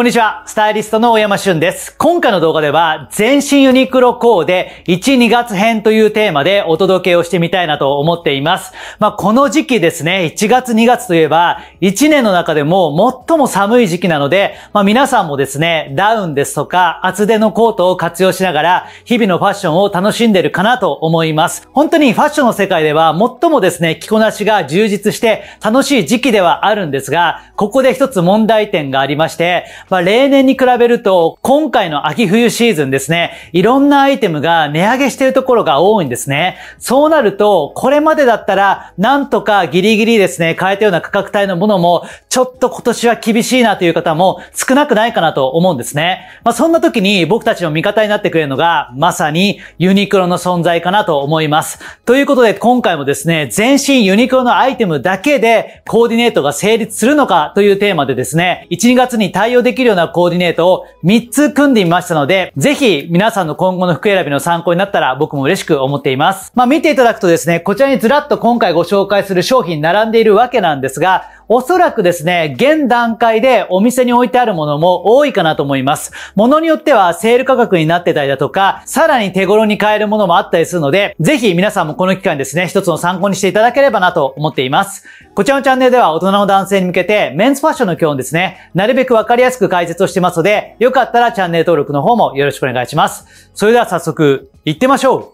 こんにちは、スタイリストの大山俊です。今回の動画では、全身ユニクロコーデ1、2月編というテーマでお届けをしてみたいなと思っています。まあ、この時期ですね、1月2月といえば、1年の中でも最も寒い時期なので、まあ、皆さんもですね、ダウンですとか、厚手のコートを活用しながら、日々のファッションを楽しんでるかなと思います。本当にファッションの世界では、最もですね、着こなしが充実して楽しい時期ではあるんですが、ここで一つ問題点がありまして、まあ、例年に比べると、今回の秋冬シーズンですね、いろんなアイテムが値上げしているところが多いんですね。そうなると、これまでだったら、なんとかギリギリですね、変えたような価格帯のものも、ちょっと今年は厳しいなという方も少なくないかなと思うんですね。まあ、そんな時に僕たちの味方になってくれるのが、まさにユニクロの存在かなと思います。ということで、今回もですね、全身ユニクロのアイテムだけで、コーディネートが成立するのかというテーマでですね、1、2月に対応でききるようなコーディネートを3つ組んでみましたので、ぜひ皆さんの今後の服選びの参考になったら僕も嬉しく思っています。まあ見ていただくとですね、こちらにずらっと今回ご紹介する商品並んでいるわけなんですが、おそらくですね、現段階でお店に置いてあるものも多いかなと思います。ものによってはセール価格になってたりだとか、さらに手頃に買えるものもあったりするので、ぜひ皆さんもこの機会にですね、一つの参考にしていただければなと思っています。こちらのチャンネルでは大人の男性に向けて、メンズファッションの基本ですね、なるべくわかりやすく解説をしてますので、よかったらチャンネル登録の方もよろしくお願いします。それでは早速、行ってみましょう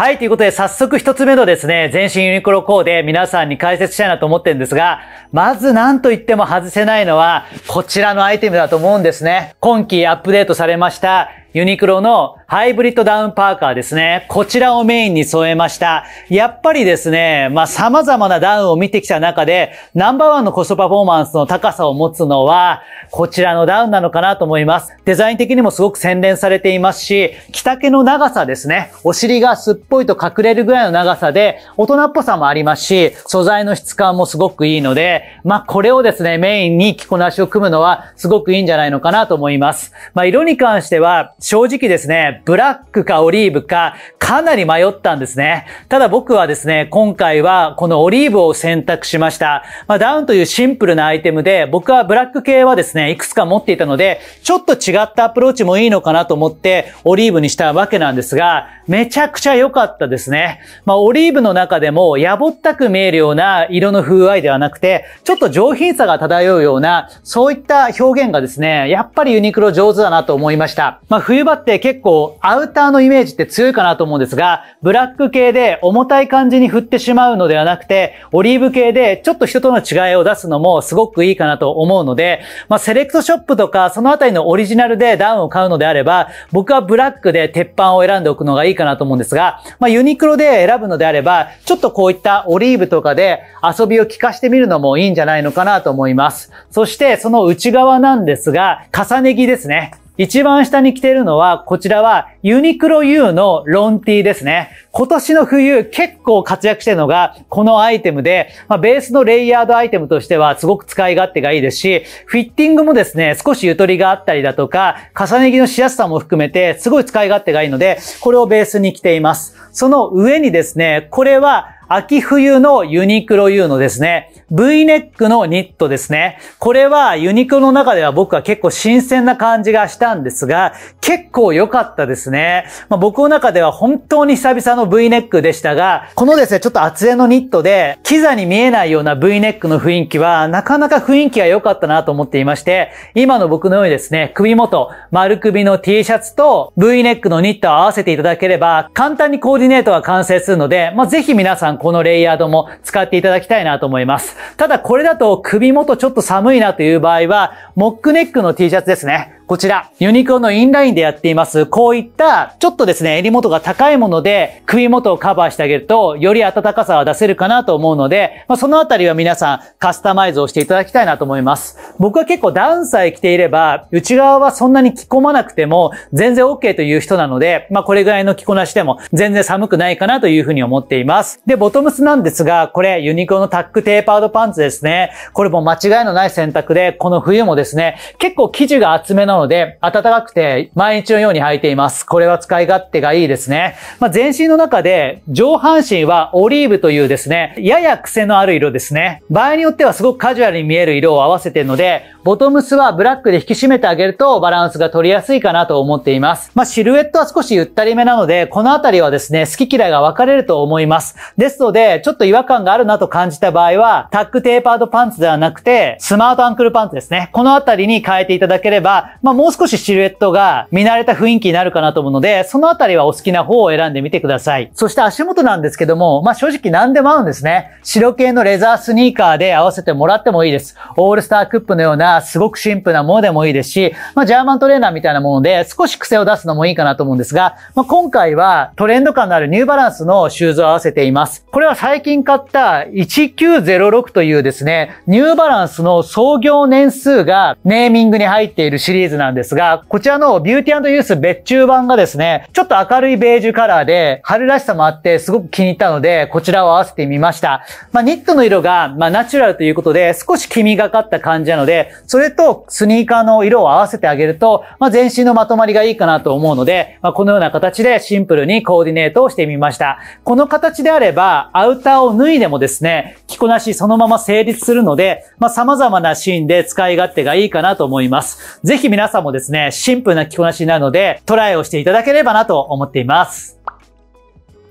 はい、ということで早速一つ目のですね、全身ユニクロコーデ皆さんに解説したいなと思ってるんですが、まず何と言っても外せないのは、こちらのアイテムだと思うんですね。今季アップデートされました、ユニクロのハイブリッドダウンパーカーですね。こちらをメインに添えました。やっぱりですね、まあ、様々なダウンを見てきた中で、ナンバーワンのコストパフォーマンスの高さを持つのは、こちらのダウンなのかなと思います。デザイン的にもすごく洗練されていますし、着丈の長さですね。お尻がすっぽりと隠れるぐらいの長さで、大人っぽさもありますし、素材の質感もすごくいいので、まあ、これをですね、メインに着こなしを組むのは、すごくいいんじゃないのかなと思います。まあ、色に関しては、正直ですね、ブラックかオリーブか、かなり迷ったんですね。ただ僕はですね、今回はこのオリーブを選択しました。まあ、ダウンというシンプルなアイテムで、僕はブラック系はですね、いくつか持っていたので、ちょっと違ったアプローチもいいのかなと思って、オリーブにしたわけなんですが、めちゃくちゃ良かったですね。まあ、オリーブの中でも、やぼったく見えるような色の風合いではなくて、ちょっと上品さが漂うような、そういった表現がですね、やっぱりユニクロ上手だなと思いました。まあ、冬場って結構アウターのイメージって強いかなと思うんですが、ブラック系で重たい感じに振ってしまうのではなくて、オリーブ系でちょっと人との違いを出すのもすごくいいかなと思うので、まあ、セレクトショップとか、そのあたりのオリジナルでダウンを買うのであれば、僕はブラックで鉄板を選んでおくのがいいかなと思うんですが、まあ、ユニクロで選ぶのであれば、ちょっとこういったオリーブとかで遊びを効かしてみるのもいいんじゃないのかなと思います。そして、その内側なんですが、重ね着ですね。一番下に着ているのは、こちらはユニクロ U のロンティですね。今年の冬結構活躍してるのがこのアイテムで、まあ、ベースのレイヤードアイテムとしてはすごく使い勝手がいいですし、フィッティングもですね、少しゆとりがあったりだとか、重ね着のしやすさも含めてすごい使い勝手がいいので、これをベースに着ています。その上にですね、これは秋冬のユニクロ U のですね、V ネックのニットですね。これはユニクロの中では僕は結構新鮮な感じがしたんですが、結構良かったですね。まあ、僕の中では本当に久々の V ネックでしたが、このですね、ちょっと厚手のニットで、キザに見えないような V ネックの雰囲気は、なかなか雰囲気が良かったなと思っていまして、今の僕のようにですね、首元、丸首の T シャツと V ネックのニットを合わせていただければ、簡単にコーディネートが完成するので、まぜひ皆さんこのレイヤードも使っていただきたいなと思います。ただこれだと首元ちょっと寒いなという場合は、モックネックの T シャツですね。こちら、ユニクロのインラインでやっています、こういった、ちょっとですね、襟元が高いもので、首元をカバーしてあげると、より暖かさは出せるかなと思うので、まあ、そのあたりは皆さん、カスタマイズをしていただきたいなと思います。僕は結構ダウンさえ着ていれば、内側はそんなに着込まなくても、全然 OK という人なので、まあ、これぐらいの着こなしでも、全然寒くないかなというふうに思っています。で、ボトムスなんですが、これ、ユニクロのタックテーパードパンツですね。これも間違いのない選択で、この冬もですね、結構生地が厚めのので、暖かくて毎日のように履いています。これは使い勝手がいいですね。まあ、全身の中で、上半身はオリーブというですね、やや癖のある色ですね。場合によってはすごくカジュアルに見える色を合わせているので、ボトムスはブラックで引き締めてあげるとバランスが取りやすいかなと思っています。まあ、シルエットは少しゆったりめなので、このあたりはですね、好き嫌いが分かれると思います。ですので、ちょっと違和感があるなと感じた場合は、タックテーパードパンツではなくて、スマートアンクルパンツですね。このあたりに変えていただければ、まあ、もう少しシルエットが見慣れた雰囲気になるかなと思うので、そのあたりはお好きな方を選んでみてください。そして足元なんですけども、まあ、正直何でも合うんですね。白系のレザースニーカーで合わせてもらってもいいです。オールスタークップのようなすごくシンプルなものでもいいですし、まあ、ジャーマントレーナーみたいなもので少し癖を出すのもいいかなと思うんですが、まあ、今回はトレンド感のあるニューバランスのシューズを合わせています。これは最近買った1906というですね、ニューバランスの創業年数がネーミングに入っているシリーズなんですが、こちらのビューティーユース別注版がですね、ちょっと明るいベージュカラーで、春らしさもあってすごく気に入ったので、こちらを合わせてみました。まあ、ニットの色が、まあ、ナチュラルということで、少し黄みがかった感じなので、それとスニーカーの色を合わせてあげると、まあ、全身のまとまりがいいかなと思うので、まあ、このような形でシンプルにコーディネートをしてみました。この形であれば、アウターを脱いでもですね、着こなしそのまま成立するので、まあ、様々なシーンで使い勝手がいいかなと思います。ぜひ皆さもですね、シンプルな着こなしなので、トライをしていただければなと思っています。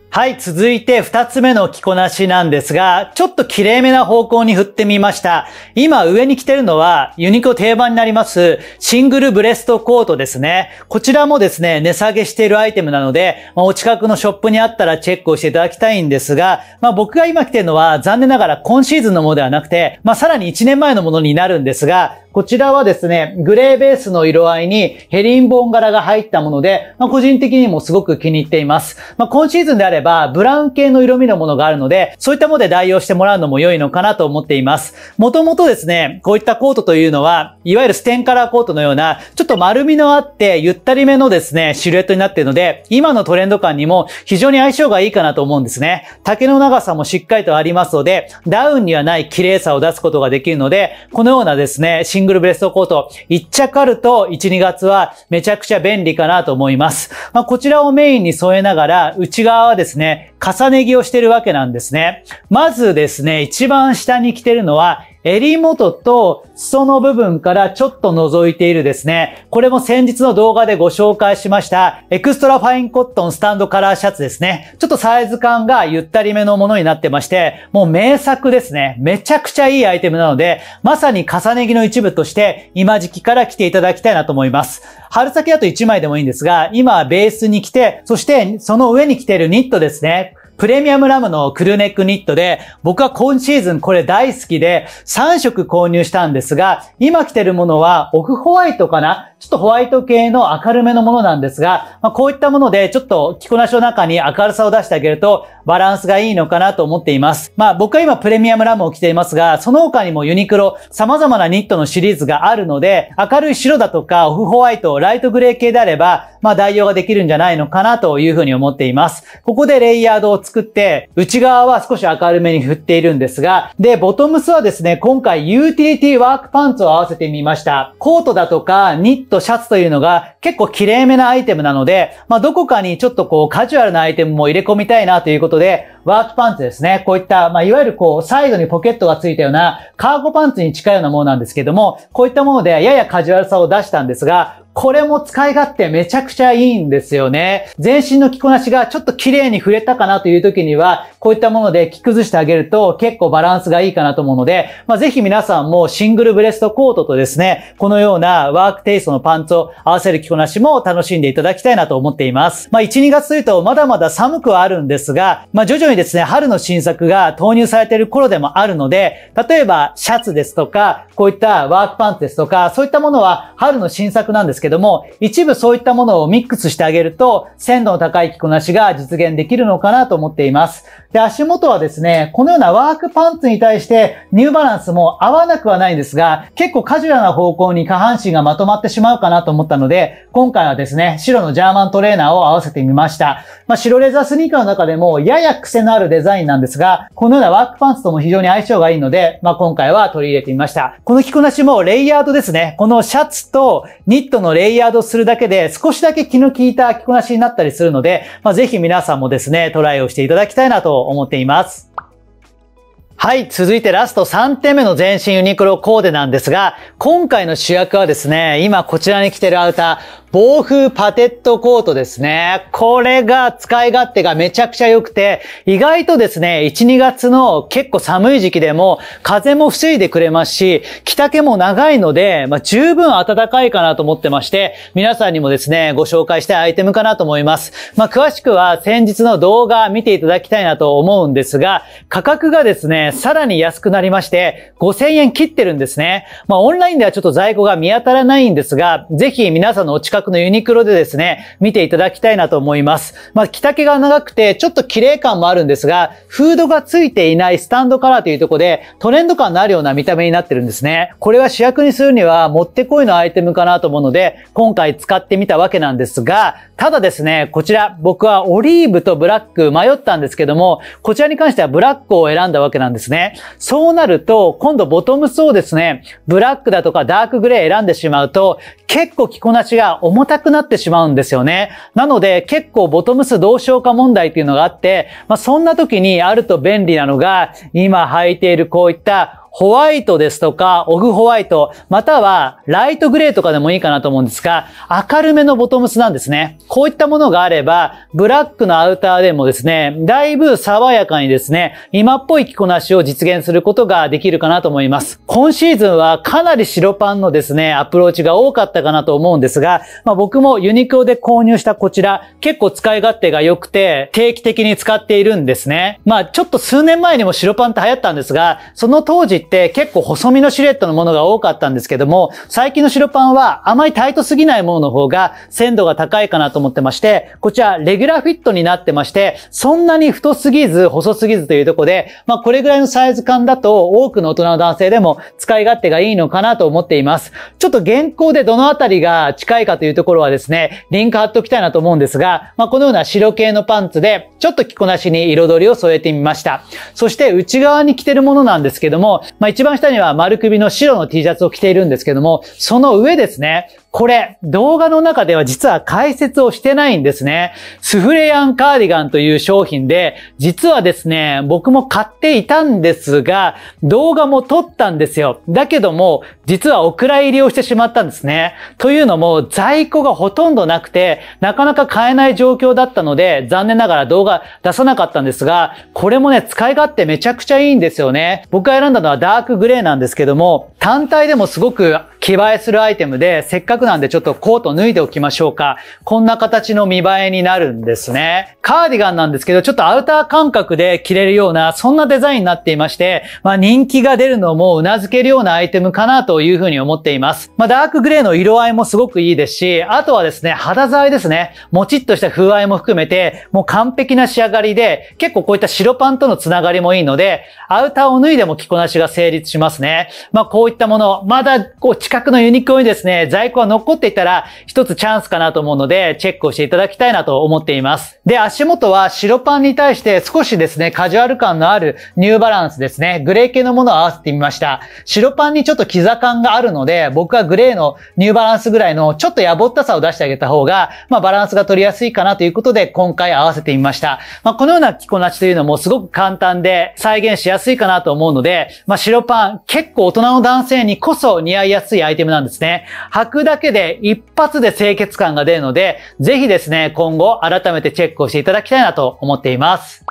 はい、続いて二つ目の着こなしなんですが、ちょっと綺麗めな方向に振ってみました。今上に着てるのは、ユニコ定番になります、シングルブレストコートですね。こちらもですね、値下げしているアイテムなので、まあ、お近くのショップにあったらチェックをしていただきたいんですが、まあ僕が今着てるのは、残念ながら今シーズンのものではなくて、まあさらに1年前のものになるんですが、こちらはですね、グレーベースの色合いにヘリンボン柄が入ったもので、まあ、個人的にもすごく気に入っています。まあ、今シーズンであれば、ブラウン系の色味のものがあるので、そういったもので代用してもらうのも良いのかなと思っています。もともとですね、こういったコートというのは、いわゆるステンカラーコートのような、ちょっと丸みのあって、ゆったりめのですね、シルエットになっているので、今のトレンド感にも非常に相性がいいかなと思うんですね。丈の長さもしっかりとありますので、ダウンにはない綺麗さを出すことができるので、このようなですね、シンングルブレストコート、1着あると1、2月はめちゃくちゃ便利かなと思います。まあ、こちらをメインに添えながら、内側はですね、重ね着をしてるわけなんですね。まずですね、一番下に着てるのは、襟元と裾の部分からちょっと覗いているですね。これも先日の動画でご紹介しましたエクストラファインコットンスタンドカラーシャツですね。ちょっとサイズ感がゆったりめのものになってまして、もう名作ですね。めちゃくちゃいいアイテムなので、まさに重ね着の一部として今時期から着ていただきたいなと思います。春先だと1枚でもいいんですが、今はベースに着て、そしてその上に着ているニットですね。プレミアムラムのクルネックニットで、僕は今シーズンこれ大好きで、3色購入したんですが、今着てるものはオフホワイトかなちょっとホワイト系の明るめのものなんですが、まあ、こういったもので、ちょっと着こなしの中に明るさを出してあげると、バランスがいいのかなと思っています。まあ僕は今プレミアムラムを着ていますが、その他にもユニクロ、様々なニットのシリーズがあるので、明るい白だとか、オフホワイト、ライトグレー系であれば、まあ代用ができるんじゃないのかなというふうに思っています。ここでレイヤードを作って、内側は少し明るめに振っているんですが、で、ボトムスはですね、今回ユーティリティワークパンツを合わせてみました。コートだとか、ニット、シャツというのが結構綺麗めなアイテムなので、まあ、どこかにちょっとこう、カジュアルなアイテムも入れ込みたいなということで、ワークパンツですね。こういった、まあ、いわゆるこう、サイドにポケットがついたような、カーゴパンツに近いようなものなんですけども、こういったものでややカジュアルさを出したんですが、これも使い勝手めちゃくちゃいいんですよね。全身の着こなしがちょっと綺麗に触れたかなという時には、こういったもので着崩してあげると結構バランスがいいかなと思うので、まあ、ぜひ皆さんもシングルブレストコートとですね、このようなワークテイストのパンツを合わせる着こなしも楽しんでいただきたいなと思っています。まあ、1、2月というとまだまだ寒くはあるんですが、まあ、徐々にですね、春の新作が投入されている頃でもあるので、例えばシャツですとか、こういったワークパンツですとか、そういったものは春の新作なんですけど、けども、一部そういったものをミックスしてあげると、鮮度の高い着こなしが実現できるのかなと思っています。で、足元はですね、このようなワークパンツに対して、ニューバランスも合わなくはないんですが、結構カジュアルな方向に下半身がまとまってしまうかなと思ったので、今回はですね、白のジャーマントレーナーを合わせてみました。まあ、白レザースニーカーの中でも、やや癖のあるデザインなんですが、このようなワークパンツとも非常に相性がいいので、まあ、今回は取り入れてみました。この着こなしもレイヤードですね。このシャツとニットのレイヤードするだけで少しだけ気の利いた着こなしになったりするので、まあ、ぜひ皆さんもですね、トライをしていただきたいなと思っています。はい、続いてラスト3点目の全身ユニクロコーデなんですが、今回の主役はですね、今こちらに着てるアウター、防風パテットコートですね。これが使い勝手がめちゃくちゃ良くて、意外とですね、1、2月の結構寒い時期でも、風も防いでくれますし、着丈も長いので、まあ、十分暖かいかなと思ってまして、皆さんにもですね、ご紹介したいアイテムかなと思います。まあ、詳しくは先日の動画見ていただきたいなと思うんですが、価格がですね、さらに安くなりまして、5000円切ってるんですね。まあ、オンラインではちょっと在庫が見当たらないんですが、ぜひ皆さんのお近くクのユニクロでですね、見ていただきたいなと思います。まあ、着丈が長くて、ちょっと綺麗感もあるんですが、フードが付いていないスタンドカラーというとこで、トレンド感のあるような見た目になってるんですね。これは主役にするには、もってこいのアイテムかなと思うので、今回使ってみたわけなんですが、ただですね、こちら、僕はオリーブとブラック迷ったんですけども、こちらに関してはブラックを選んだわけなんですね。そうなると、今度ボトムスをですね、ブラックだとかダークグレー選んでしまうと、結構着こなしが重たくなってしまうんですよね。なので結構ボトムスどうしようか問題っていうのがあって、まあ、そんな時にあると便利なのが、今履いているこういったホワイトですとか、オフホワイト、またはライトグレーとかでもいいかなと思うんですが、明るめのボトムスなんですね。こういったものがあれば、ブラックのアウターでもですね、だいぶ爽やかにですね、今っぽい着こなしを実現することができるかなと思います。今シーズンはかなり白パンのですね、アプローチが多かったかなと思うんですが、まあ、僕もユニクロで購入したこちら、結構使い勝手が良くて、定期的に使っているんですね。まあ、ちょっと数年前にも白パンって流行ったんですが、その当時て結構細身のシルエットのものが多かったんですけども、最近の白パンはあまりタイトすぎないものの方が鮮度が高いかなと思ってまして、こちらレギュラーフィットになってまして、そんなに太すぎず細すぎずというとこで、まあこれぐらいのサイズ感だと多くの大人の男性でも使い勝手がいいのかなと思っています。ちょっと現行でどのあたりが近いかというところはですね、リンク貼っときたいなと思うんですが、まあこのような白系のパンツで、ちょっと着こなしに彩りを添えてみました。そして内側に着てるものなんですけども、まあ一番下には丸首の白の T シャツを着ているんですけども、その上ですね、これ、動画の中では実は解説をしてないんですね。スフレヤンカーディガンという商品で、実はですね、僕も買っていたんですが、動画も撮ったんですよ。だけども、実はお蔵入りをしてしまったんですね。というのも、在庫がほとんどなくて、なかなか買えない状況だったので、残念ながら動画出さなかったんですが、これもね、使い勝手めちゃくちゃいいんですよね。僕が選んだのはダークグレーなんですけども、単体でもすごく着替えするアイテムで、せっかくなんでちょっとコート脱いでおきましょうか。こんな形の見栄えになるんですね。カーディガンなんですけど、ちょっとアウター感覚で着れるような、そんなデザインになっていまして、まあ人気が出るのも頷けるようなアイテムかなというふうに思っています。まあダークグレーの色合いもすごくいいですし、あとはですね、肌触りですね。もちっとした風合いも含めて、もう完璧な仕上がりで、結構こういった白パンとのつながりもいいので、アウターを脱いでも着こなしが成立しますね。まあこういったもの、まだこう近くのユニクロにですね、在庫が残っていたら、一つチャンスかなと思うので、チェックをしていただきたいなと思っています。で、足元は白パンに対して少しですね、カジュアル感のあるニューバランスですね、グレー系のものを合わせてみました。白パンにちょっと膝感があるので、僕はグレーのニューバランスぐらいのちょっとやぼったさを出してあげた方が、まあバランスが取りやすいかなということで、今回合わせてみました。まあこのような着こなしというのもすごく簡単で再現しやすいかなと思うので、まあ白パン結構大人の男性にこそ似合いやすいいアイテムなんですね。履くだけで一発で清潔感が出るので、ぜひですね、今後改めてチェックをしていただきたいなと思っています。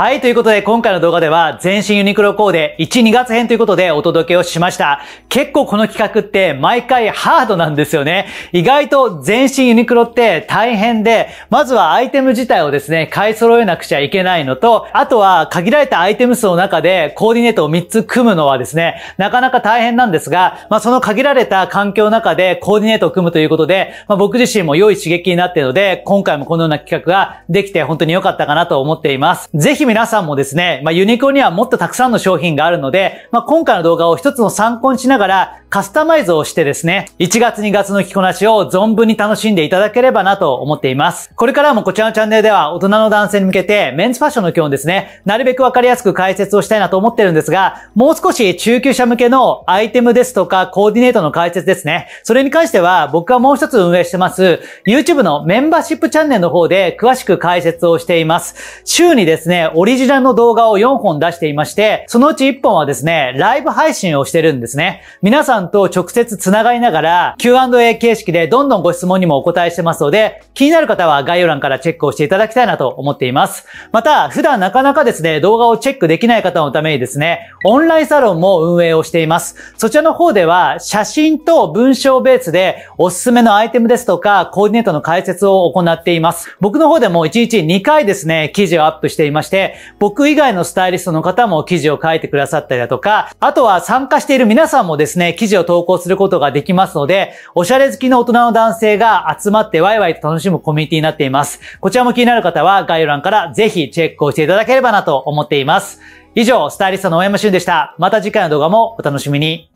はい、ということで今回の動画では全身ユニクロコーデ1、2月編ということでお届けをしました。結構この企画って毎回ハードなんですよね。意外と全身ユニクロって大変で、まずはアイテム自体をですね、買い揃えなくちゃいけないのと、あとは限られたアイテム数の中でコーディネートを3つ組むのはですね、なかなか大変なんですが、まあその限られた環境の中でコーディネートを組むということで、まあ僕自身も良い刺激になっているので、今回もこのような企画ができて本当に良かったかなと思っています。ぜひ皆さんもですね、まあ、ユニコーにはもっとたくさんの商品があるので、まあ、今回の動画を一つの参考にしながら、カスタマイズをしてですね、1月2月の着こなしを存分に楽しんでいただければなと思っています。これからもこちらのチャンネルでは、大人の男性に向けて、メンズファッションの基本ですね、なるべくわかりやすく解説をしたいなと思ってるんですが、もう少し中級者向けのアイテムですとか、コーディネートの解説ですね、それに関しては、僕はもう一つ運営してます、YouTube のメンバーシップチャンネルの方で詳しく解説をしています。週にですね、オリジナルの動画を4本出していまして、そのうち1本はですね、ライブ配信をしてるんですね。皆さんと直接繋がりながら、Q&A 形式でどんどんご質問にもお答えしてますので、気になる方は概要欄からチェックをしていただきたいなと思っています。また、普段なかなかですね、動画をチェックできない方のためにですね、オンラインサロンも運営をしています。そちらの方では、写真と文章ベースで、おすすめのアイテムですとか、コーディネートの解説を行っています。僕の方でも1日2回ですね、記事をアップしていまして、で、僕以外のスタイリストの方も記事を書いてくださったりだとか、あとは参加している皆さんもですね、記事を投稿することができますので、おしゃれ好きの大人の男性が集まってワイワイと楽しむコミュニティになっています。こちらも気になる方は概要欄からぜひチェックをしていただければなと思っています。以上、スタイリストの大山俊でした。また次回の動画もお楽しみに。